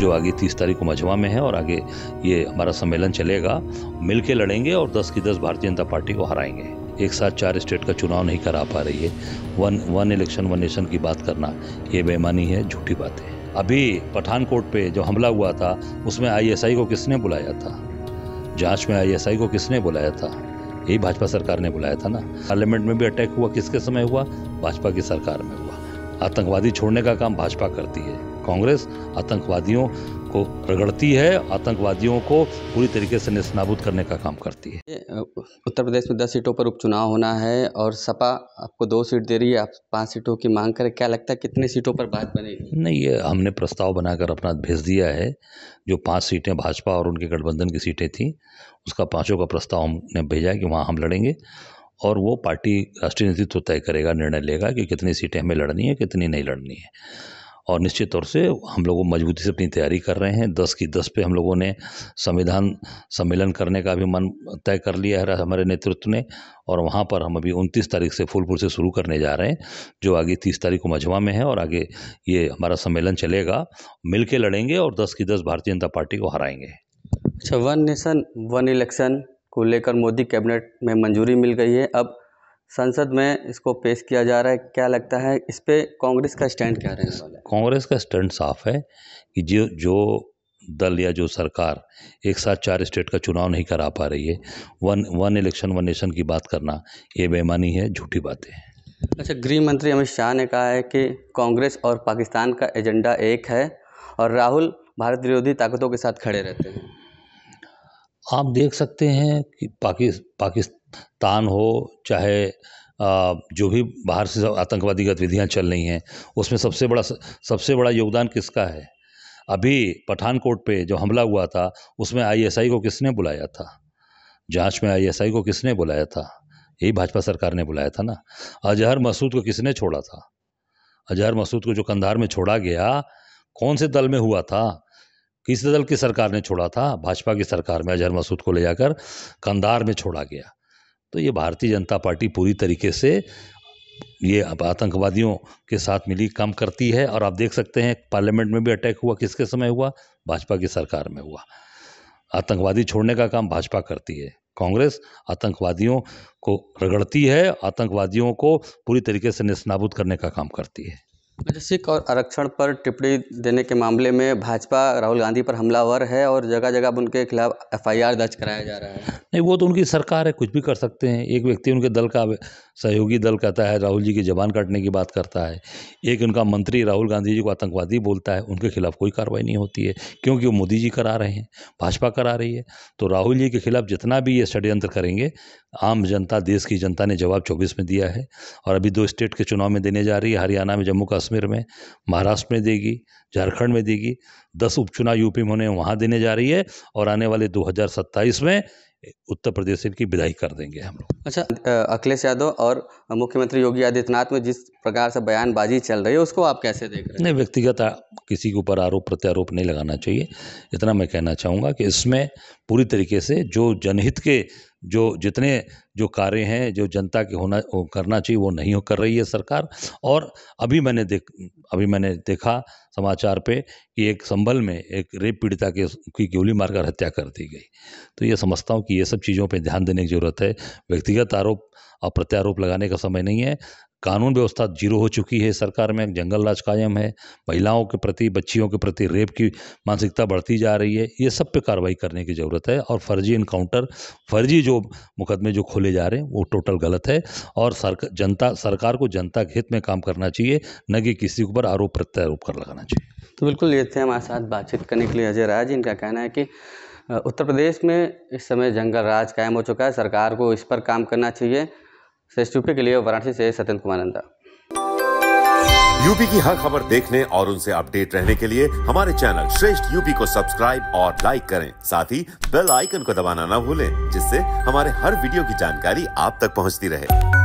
जो आगे तीस तारीख को मझवा में है और आगे ये हमारा सम्मेलन चलेगा मिल लड़ेंगे और दस की दस भारतीय जनता पार्टी को हराएंगे एक साथ चार स्टेट का चुनाव नहीं करा पा रही है one one election one nation की बात करना ये बेमानी है झूठी बात है अभी पठानकोट पे जो हमला हुआ था उसमें आईएसआई को किसने बुलाया था जांच में आईएसआई को किसने बुलाया था यही भाजपा सरकार ने बुलाया था ना पार्लियामेंट में भी अटैक हुआ किसके समय हुआ भाजपा की सरकार में हुआ आतंकवादी छोड़ने का काम भाजपा करती है कांग्रेस आतंकवादियों को रगड़ती है आतंकवादियों को पूरी तरीके से नेस्तनाबूद करने का काम करती है उत्तर प्रदेश में दस सीटों पर उपचुनाव होना है और सपा आपको दो सीट दे रही है आप पाँच सीटों की मांग करें क्या लगता है कितने सीटों पर बात बनेगी नहीं ये हमने प्रस्ताव बनाकर अपना भेज दिया है जो पाँच सीटें भाजपा और उनके गठबंधन की सीटें थीं उसका पाँचों का प्रस्ताव हमने भेजा है कि वहाँ हम लड़ेंगे और वो पार्टी राष्ट्रीय नेतृत्व तय करेगा निर्णय लेगा कि कितनी सीटें हमें लड़नी है कितनी नहीं लड़नी है और निश्चित तौर से हम लोग मजबूती से अपनी तैयारी कर रहे हैं दस की दस पे हम लोगों ने संविधान सम्मेलन करने का भी मन तय कर लिया है हमारे नेतृत्व ने और वहाँ पर हम अभी उनतीस तारीख से फूलपुर से शुरू करने जा रहे हैं जो आगे तीस तारीख को मझवा में है और आगे ये हमारा सम्मेलन चलेगा मिल के लड़ेंगे और दस की दस भारतीय जनता पार्टी को हराएंगे अच्छा वन नेशन वन इलेक्शन को लेकर मोदी कैबिनेट में मंजूरी मिल गई है अब संसद में इसको पेश किया जा रहा है क्या लगता है इस पर कांग्रेस का स्टैंड क्या रहने वाला है कांग्रेस का स्टैंड साफ है कि जो जो दल या जो सरकार एक साथ चार स्टेट का चुनाव नहीं करा पा रही है one one election one nation की बात करना ये बेमानी है झूठी बातें हैं अच्छा गृह मंत्री अमित शाह ने कहा है कि कांग्रेस और पाकिस्तान का एजेंडा एक है और राहुल भारत विरोधी ताकतों के साथ खड़े रहते हैं आप देख सकते हैं कि पाकि पाकिस्तान तान हो चाहे जो भी बाहर से आतंकवादी गतिविधियाँ चल रही हैं उसमें सबसे बड़ा सबसे बड़ा योगदान किसका है अभी पठानकोट पे जो हमला हुआ था उसमें आईएसआई को किसने बुलाया था जांच में आईएसआई को किसने बुलाया था यही भाजपा सरकार ने बुलाया था ना अजहर मसूद को किसने छोड़ा था अजहर मसूद को जो कंधार में छोड़ा गया कौन से दल में हुआ था किस दल की सरकार ने छोड़ा था भाजपा की सरकार में अजहर मसूद को ले जाकर कंधार में छोड़ा गया तो ये भारतीय जनता पार्टी पूरी तरीके से ये अब आतंकवादियों के साथ मिली काम करती है और आप देख सकते हैं पार्लियामेंट में भी अटैक हुआ किसके समय हुआ भाजपा की सरकार में हुआ आतंकवादी छोड़ने का काम भाजपा करती है कांग्रेस आतंकवादियों को रगड़ती है आतंकवादियों को पूरी तरीके से निस्नाबूद करने का काम करती है सिख और आरक्षण पर टिप्पणी देने के मामले में भाजपा राहुल गांधी पर हमलावर है और जगह जगह उनके खिलाफ एफआईआर दर्ज कराया जा रहा है नहीं वो तो उनकी सरकार है कुछ भी कर सकते हैं एक व्यक्ति उनके दल का सहयोगी दल कहता है राहुल जी की जबान काटने की बात करता है एक उनका मंत्री राहुल गांधी जी को आतंकवादी बोलता है उनके खिलाफ कोई कार्रवाई नहीं होती है क्योंकि वो मोदी जी करा रहे हैं भाजपा करा रही है तो राहुल जी के खिलाफ जितना भी ये षड्यंत्र करेंगे आम जनता देश की जनता ने जवाब चौबीस में दिया है और अभी दो स्टेट के चुनाव में देने जा रही है हरियाणा में जम्मू का कश्मीर में महाराष्ट्र में देगी झारखंड में देगी दस उपचुनाव यूपी में उन्हें वहाँ देने जा रही है और आने वाले दो में उत्तर प्रदेश की विदाई कर देंगे हम लोग अच्छा अखिलेश यादव और मुख्यमंत्री योगी आदित्यनाथ में जिस प्रकार से बयानबाजी चल रही है उसको आप कैसे देख रहे हैं नहीं व्यक्तिगत किसी के ऊपर आरोप प्रत्यारोप नहीं लगाना चाहिए इतना मैं कहना चाहूँगा कि इसमें पूरी तरीके से जो जनहित के जो जितने जो कार्य हैं जो जनता के होना करना चाहिए वो नहीं कर रही है सरकार और अभी मैंने देख अभी मैंने देखा समाचार पे कि एक संभल में एक रेप पीड़िता के की गोली मारकर हत्या कर दी गई तो ये समझता हूँ कि ये सब चीज़ों पे ध्यान देने की ज़रूरत है व्यक्तिगत आरोप और प्रत्यारोप लगाने का समय नहीं है कानून व्यवस्था जीरो हो चुकी है सरकार में जंगल राज कायम है महिलाओं के प्रति बच्चियों के प्रति रेप की मानसिकता बढ़ती जा रही है ये सब पे कार्रवाई करने की ज़रूरत है और फर्जी इनकाउंटर फर्जी जो मुकदमे जो खोले जा रहे हैं वो टोटल गलत है और सरक जनता सरकार को जनता के हित में काम करना चाहिए न कि किसी के ऊपर आरोप प्रत्यारोप कर लगाना चाहिए तो बिल्कुल ये थे हमारे साथ बातचीत करने के लिए अजय राज इनका कहना है कि उत्तर प्रदेश में इस समय जंगल राज कायम हो चुका है सरकार को इस पर काम करना चाहिए श्रेष्ठ यूपी के लिए वाराणसी से सत्येंद्र कुमार नंदा यूपी की हर खबर देखने और उनसे अपडेट रहने के लिए हमारे चैनल श्रेष्ठ यूपी को सब्सक्राइब और लाइक करें साथ ही बेल आइकन को दबाना ना भूलें जिससे हमारे हर वीडियो की जानकारी आप तक पहुंचती रहे